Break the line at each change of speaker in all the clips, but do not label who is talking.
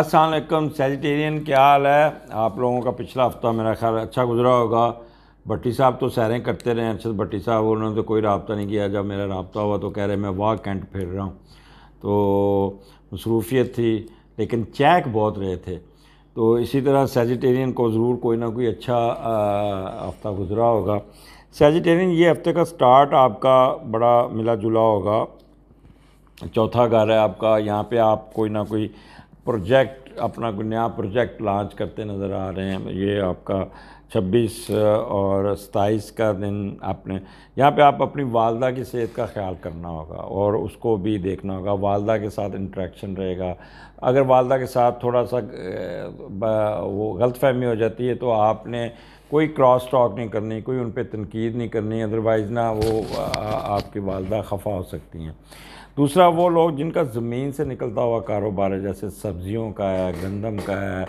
असलकम सेजिटेरियन क्या हाल है आप लोगों का पिछला हफ्ता मेरा ख्याल अच्छा गुजरा होगा भट्टी साहब तो सैरें करते रहे अर्षद भट्टी साहब उन्होंने तो कोई रबता नहीं किया जब मेरा रबता हुआ तो कह रहे मैं वाह कैंट फिर रहा हूँ तो मसरूफियत थी लेकिन चैक बहुत रहे थे तो इसी तरह सेजिटेरियन को ज़रूर कोई ना कोई अच्छा हफ्ता गुजरा होगा सेजिटेरियन ये हफ्ते का स्टार्ट आपका बड़ा मिला जुला होगा चौथा घर है आपका यहाँ पे आप कोई ना कोई प्रोजेक्ट अपना कोई नया प्रोजेक्ट लॉन्च करते नज़र आ रहे हैं ये आपका 26 और 27 का दिन आपने यहाँ पे आप अपनी वालदा की सेहत का ख्याल करना होगा और उसको भी देखना होगा वालदा के साथ इंट्रैक्शन रहेगा अगर वालदा के साथ थोड़ा सा वो गलत फहमी हो जाती है तो आपने कोई क्रॉस टॉक नहीं करनी कोई उन पर तनकीद नहीं करनी अदरवाइज़ ना वो आपकी वालदा खफा हो सकती हैं दूसरा वो लोग जिनका ज़मीन से निकलता हुआ कारोबार है जैसे सब्ज़ियों का है गंदम का है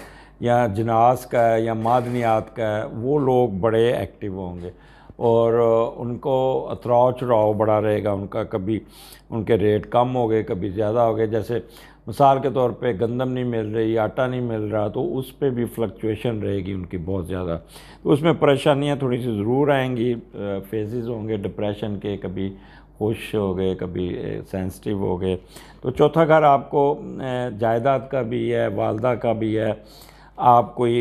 या जनास का है या मादनियात का है वो लोग बड़े एक्टिव होंगे और उनको अतराव चुराव बड़ा रहेगा उनका कभी उनके रेट कम हो गए कभी ज़्यादा हो गए जैसे मिसाल के तौर पे गंदम नहीं मिल रही आटा नहीं मिल रहा तो उस पर भी फ्लक्चुएशन रहेगी उनकी बहुत ज़्यादा तो उसमें परेशानियाँ थोड़ी सी ज़रूर आएंगी फेजेस होंगे डिप्रेशन के कभी खुश हो गए कभी सेंसिटिव हो गए तो चौथा घर आपको जायदाद का भी है वालदा का भी है आप कोई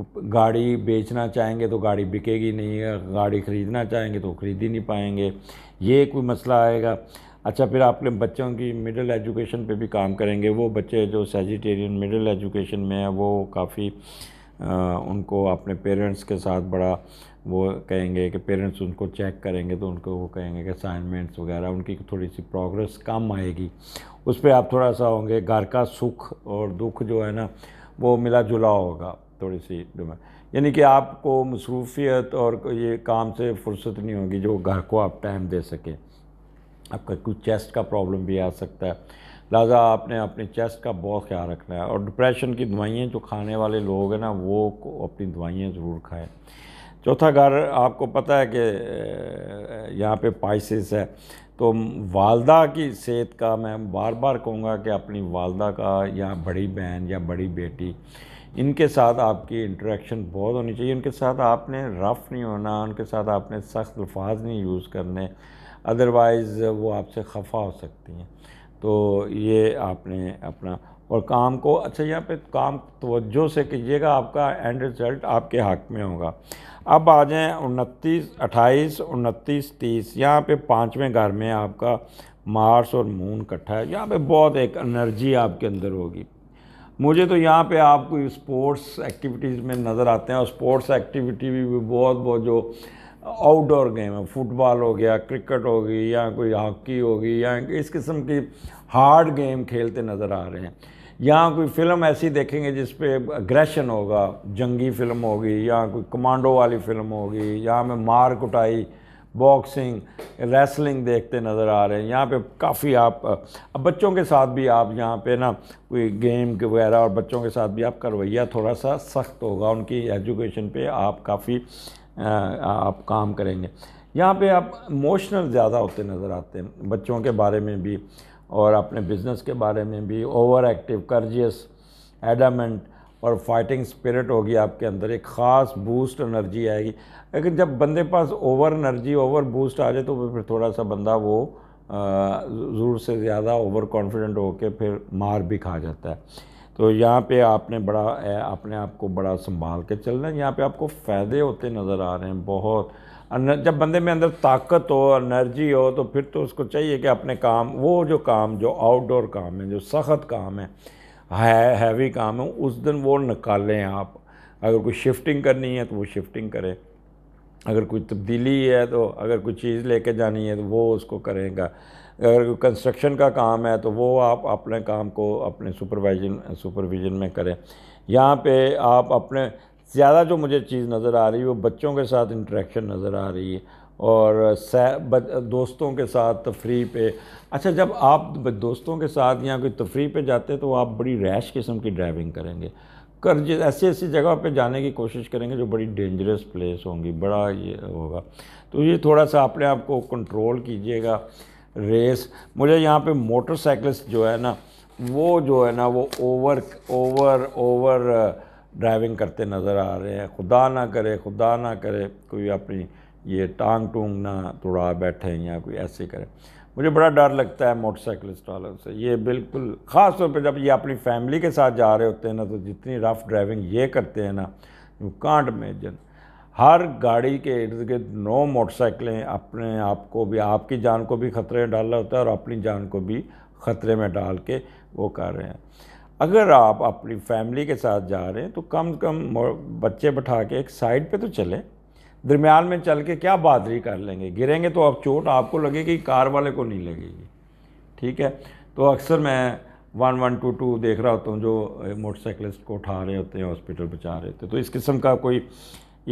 गाड़ी बेचना चाहेंगे तो गाड़ी बिकेगी नहीं गाड़ी ख़रीदना चाहेंगे तो ख़रीद ही नहीं पाएंगे ये कोई मसला आएगा अच्छा फिर आप बच्चों की मिडिल एजुकेशन पे भी काम करेंगे वो बच्चे जो सेजिटेरियन मिडिल एजुकेशन में है वो काफ़ी उनको अपने पेरेंट्स के साथ बड़ा वो कहेंगे कि पेरेंट्स उनको चेक करेंगे तो उनको वो कहेंगे कि असाइनमेंट्स वगैरह उनकी थोड़ी सी प्रोग्रेस कम आएगी उस पर आप थोड़ा सा होंगे घर का सुख और दुख जो है ना वो मिला जुला होगा थोड़ी सी यानी कि आपको मसरूफियत और ये काम से फुर्सत नहीं होगी जो घर को आप टाइम दे सकें आपका कुछ चेस्ट का प्रॉब्लम भी आ सकता है लिहाजा आपने अपने चेस्ट का बहुत ख्याल रखना है और डिप्रेशन की दवाइयाँ जो खाने वाले लोग हैं ना वो अपनी दवाइयाँ ज़रूर खाएँ चौथा घर आपको पता है कि यहाँ पे पाइसिस है तो वालदा की सेहत का मैं बार बार कहूँगा कि अपनी वालदा का या बड़ी बहन या बड़ी बेटी इनके साथ आपकी इंटरेक्शन बहुत होनी चाहिए उनके साथ आपने रफ़ नहीं होना उनके साथ आपने सख्त अल्फाज नहीं यूज़ करने अदरवाइज़ वो आपसे खफा हो सकती हैं तो ये आपने अपना और काम को अच्छा यहाँ पे काम तोज्जो से कीजिएगा आपका एंड रिज़ल्ट आपके हक में होगा अब आ जाएँ उनतीस अट्ठाईस उनतीस तीस यहाँ पे पाँचवें घर में आपका मार्स और मून इकट्ठा है यहाँ पे बहुत एक एनर्जी आपके अंदर होगी मुझे तो यहाँ पे आपको स्पोर्ट्स एक्टिविटीज़ में नज़र आते हैं और स्पोर्ट्स एक्टिविटी भी, भी बहुत बहुत जो आउटडोर गेम है फुटबॉल हो गया क्रिकेट होगी या कोई हॉकी होगी या इस किस्म की हार्ड गेम खेलते नज़र आ रहे हैं यहाँ कोई फिल्म ऐसी देखेंगे जिस पे अग्रेशन होगा जंगी फिल्म होगी या कोई कमांडो वाली फिल्म होगी यहाँ में मार कुटाई बॉक्सिंग रेसलिंग देखते नज़र आ रहे हैं यहाँ पे काफ़ी आप अब बच्चों के साथ भी आप यहाँ पे ना कोई गेम वगैरह और बच्चों के साथ भी आपका रवैया थोड़ा सा सख्त होगा उनकी एजुकेशन पे आप काफ़ी आप काम करेंगे यहाँ पे आप इमोशनल ज़्यादा होते नज़र आते हैं बच्चों के बारे में भी और अपने बिज़नेस के बारे में भी ओवर एक्टिव करजियस एडामेंट और फाइटिंग स्पिरिट होगी आपके अंदर एक ख़ास बूस्ट एनर्जी आएगी लेकिन जब बंदे पास ओवर एनर्जी ओवर बूस्ट आ जाए तो फिर थोड़ा सा बंदा वो ज़रूर से ज़्यादा ओवर कॉन्फिडेंट होकर फिर मार भी खा जाता है तो यहाँ पे आपने बड़ा अपने आप को बड़ा संभाल के चलना है यहाँ पे आपको फ़ायदे होते नज़र आ रहे हैं बहुत जब बंदे में अंदर ताकत हो एनर्जी हो तो फिर तो उसको चाहिए कि अपने काम वो जो काम जो आउटडोर काम है जो सख्त काम है है, हैवी काम है उस दिन वो निकाल लें आप अगर कोई शिफ्टिंग करनी है तो वो शिफ्टिंग करें अगर कोई तब्दीली है तो अगर कोई चीज़ लेके जानी है तो वो उसको करेगा अगर कोई कंस्ट्रक्शन का काम है तो वो आप अपने काम को अपने सुपरवाइजन सुपरविजन में करें यहाँ पे आप अपने ज़्यादा जो मुझे चीज़ नज़र आ रही है वो बच्चों के साथ इंट्रैक्शन नज़र आ रही है और दोस्तों के साथ तफरी पे अच्छा जब आप दोस्तों के साथ या कोई तफरी पे जाते हैं तो आप बड़ी रैश किस्म की ड्राइविंग करेंगे कर ऐसी ऐसी जगह पे जाने की कोशिश करेंगे जो बड़ी डेंजरस प्लेस होंगी बड़ा ये होगा तो ये थोड़ा सा अपने आप को कंट्रोल कीजिएगा रेस मुझे यहाँ पे मोटरसाइकिल्स जो है ना वो जो है ना वो ओवर ओवर ओवर ड्राइविंग करते नज़र आ रहे हैं खुदा ना करे खुदा ना करे कोई अपनी ये टांग टूंग ना तोड़ा बैठें या कोई ऐसे करें मुझे बड़ा डर लगता है मोटरसाइकिलिस्ट वालों से ये बिल्कुल ख़ास तौर पर जब ये अपनी फैमिली के साथ जा रहे होते हैं ना तो जितनी रफ़ ड्राइविंग ये करते हैं ना यू कांट इमेजन हर गाड़ी के इर्द गिर्द नौ मोटरसाइकिलें अपने आप को भी आपकी जान को भी ख़तरे में रहा होता है और अपनी जान को भी ख़तरे में डाल के वो कर रहे हैं अगर आप अपनी फैमिली के साथ जा रहे हैं तो कम से कम बच्चे बैठा के एक साइड पे तो चलें दरमियान में चल के क्या बहादरी कर लेंगे गिरेंगे तो अब चोट आपको लगेगी कार वाले को नहीं लगेगी ठीक है तो अक्सर मैं वन वन टू टू देख रहा होता हूँ जो मोटरसाइकिलिस्ट को उठा रहे होते हैं हॉस्पिटल बचा रहे होते हैं तो इस किस्म का कोई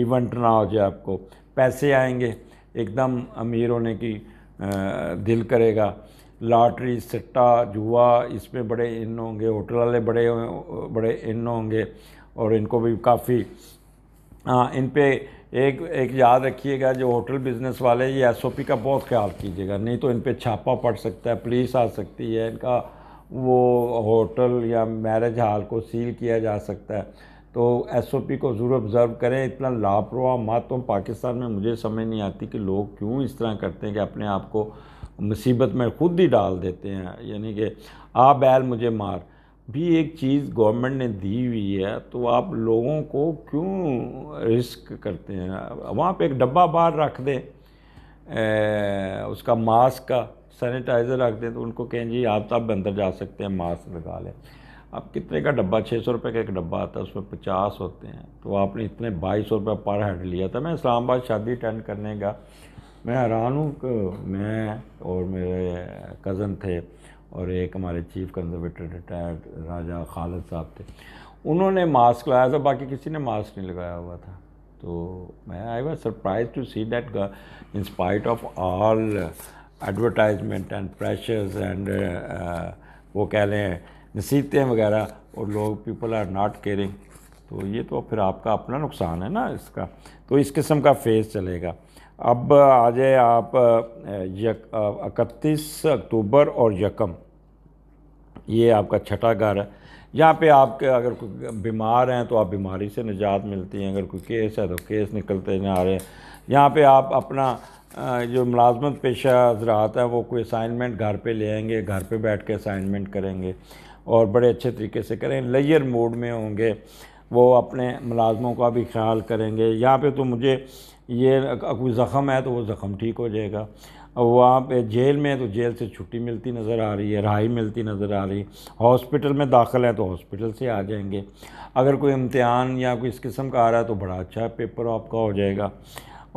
इवेंट ना हो जाए आपको पैसे आएंगे एकदम अमीर होने की दिल करेगा लॉटरी सट्टा जुआ इसमें बड़े इन होंगे होटल वाले बड़े बड़े इन होंगे और इनको भी काफ़ी आ, हाँ, इन पर एक एक याद रखिएगा जो होटल बिज़नेस वाले ये एसओपी का बहुत ख्याल कीजिएगा नहीं तो इन पर छापा पड़ सकता है पुलिस आ सकती है इनका वो होटल या मैरिज हॉल को सील किया जा सकता है तो एसओपी को ज़रूर ऑब्ज़र्व करें इतना लापरवाह मत तो पाकिस्तान में मुझे समझ नहीं आती कि लोग क्यों इस तरह करते हैं कि अपने आप को मुसीबत में खुद ही डाल देते हैं यानी कि आ बैल मुझे मार भी एक चीज़ गवर्नमेंट ने दी हुई है तो आप लोगों को क्यों रिस्क करते हैं वहाँ पे एक डब्बा बाहर रख दें उसका मास्क का सैनिटाइज़र रख दें तो उनको कहें जी आप तो आप अंदर जा सकते हैं मास्क लगा लें अब कितने का डब्बा छः सौ रुपये का एक डब्बा आता है उसमें पचास होते हैं तो आपने इतने बाईस सौ रुपये पर हेड लिया था तो मैं इस्लामाबाद शादी अटेंड करने का मैं हैरान हूँ मैं और मेरे कज़न थे और एक हमारे chief conservator retired Raja Khalid साहब थे उन्होंने मास्क लगाया था बाकी किसी ने मास्क नहीं लगाया हुआ था तो मैं I was surprise to see that in spite of all advertisement and pressures and वो कह लें नसीहतें वगैरह और लोग पीपल आर नॉट केयरिंग तो ये तो फिर आपका अपना नुकसान है ना इसका तो इस किस्म का फेज़ चलेगा अब आ जाए आप इकतीस अक्टूबर और यकम ये आपका छठा घर है यहाँ पे आप अगर कोई बीमार हैं तो आप बीमारी से निजात मिलती हैं अगर कोई केस है तो केस निकलते जा रहे हैं यहाँ पे आप अपना जो मुलाजमत पेशा हजरात है वो कोई असाइनमेंट घर पे ले आएंगे घर पे बैठ के असाइनमेंट करेंगे और बड़े अच्छे तरीके से करें लेयर मोड में होंगे वो अपने मुलाजमों का भी ख्याल करेंगे यहाँ पे तो मुझे ये कोई ज़ख़म है तो वो ज़ख़म ठीक हो जाएगा वहाँ पे जेल में है तो जेल से छुट्टी मिलती नज़र आ रही है रहाई मिलती नज़र आ रही है हॉस्पिटल में दाखिल है तो हॉस्पिटल से आ जाएंगे अगर कोई इम्तहान या कोई इस किस्म का आ रहा है तो बड़ा अच्छा पेपर आपका हो जाएगा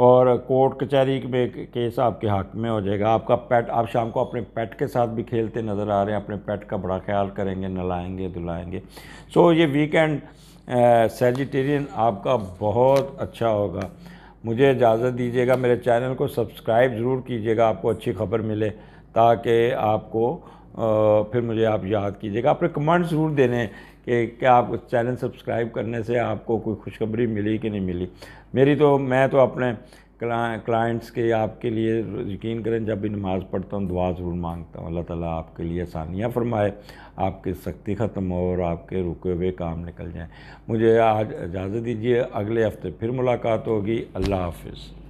और कोर्ट कचहरी में केस आपके हक में हो जाएगा आपका पेट आप शाम को अपने पेट के साथ भी खेलते नज़र आ रहे हैं अपने पेट का बड़ा ख्याल करेंगे नलाएंगे धुलाएंगे सो ये वीकेंड सेजिटेरियन आपका बहुत अच्छा होगा मुझे इजाज़त दीजिएगा मेरे चैनल को सब्सक्राइब ज़रूर कीजिएगा आपको अच्छी खबर मिले ताकि आपको आ, फिर मुझे आप याद कीजिएगा अपने कमेंट ज़रूर देने कि क्या आप चैनल सब्सक्राइब करने से आपको कोई खुशखबरी मिली कि नहीं मिली मेरी तो मैं तो अपने क्लाइंट्स के आपके लिए यकीन करें जब भी नमाज़ पढ़ता हूँ दुआ ज़रूर मांगता हूँ अल्लाह ताला आपके लिए आसानियाँ फरमाए आपकी सख्ती ख़त्म हो और आपके रुके हुए काम निकल जाएं मुझे आज इजाज़त दीजिए अगले हफ्ते फिर मुलाकात होगी अल्लाह हाफिज़